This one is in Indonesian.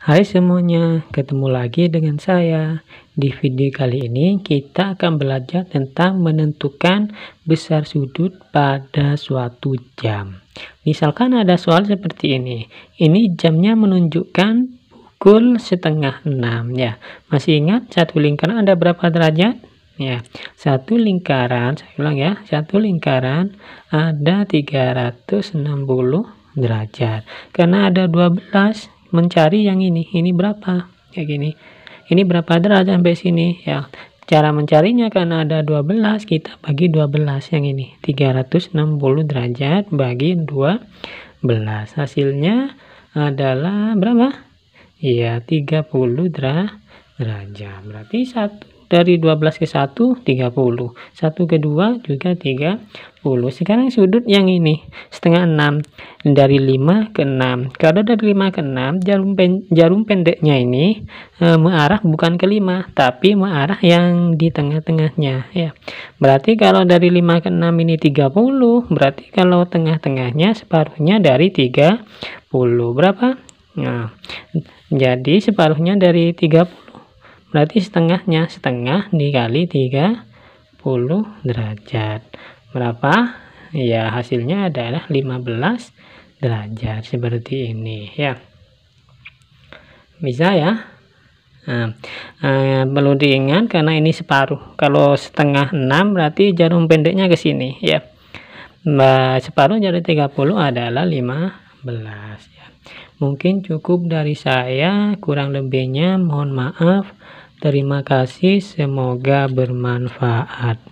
Hai semuanya, ketemu lagi dengan saya. Di video kali ini kita akan belajar tentang menentukan besar sudut pada suatu jam. Misalkan ada soal seperti ini. Ini jamnya menunjukkan pukul setengah enam ya. Masih ingat satu lingkaran ada berapa derajat? Ya, satu lingkaran, saya ulang ya, satu lingkaran ada 360 derajat. Karena ada 12 mencari yang ini ini berapa kayak gini ini berapa derajat sampai sini ya cara mencarinya karena ada 12 kita bagi 12 yang ini 360 derajat bagi 12 hasilnya adalah berapa ya 30 derajat berarti satu dari 12 ke 1 30 1 ke 2 juga 30 sekarang sudut yang ini setengah 6 dari 5 ke 6 kalau dari 5 ke 6 jarum, pen, jarum pendeknya ini e, mengarah bukan ke 5 tapi mengarah yang di tengah-tengahnya ya berarti kalau dari 5 ke 6 ini 30 berarti kalau tengah-tengahnya separuhnya dari 30 berapa Nah, jadi separuhnya dari 30 Berarti setengahnya, setengah dikali 30 derajat. Berapa? Ya, hasilnya adalah 15 derajat seperti ini ya. Bisa ya? Nah, eh, perlu diingat karena ini separuh. Kalau setengah 6 berarti jarum pendeknya ke sini ya. Nah, separuh dari 30 adalah 5 ya. Mungkin cukup dari saya, kurang lebihnya mohon maaf. Terima kasih, semoga bermanfaat.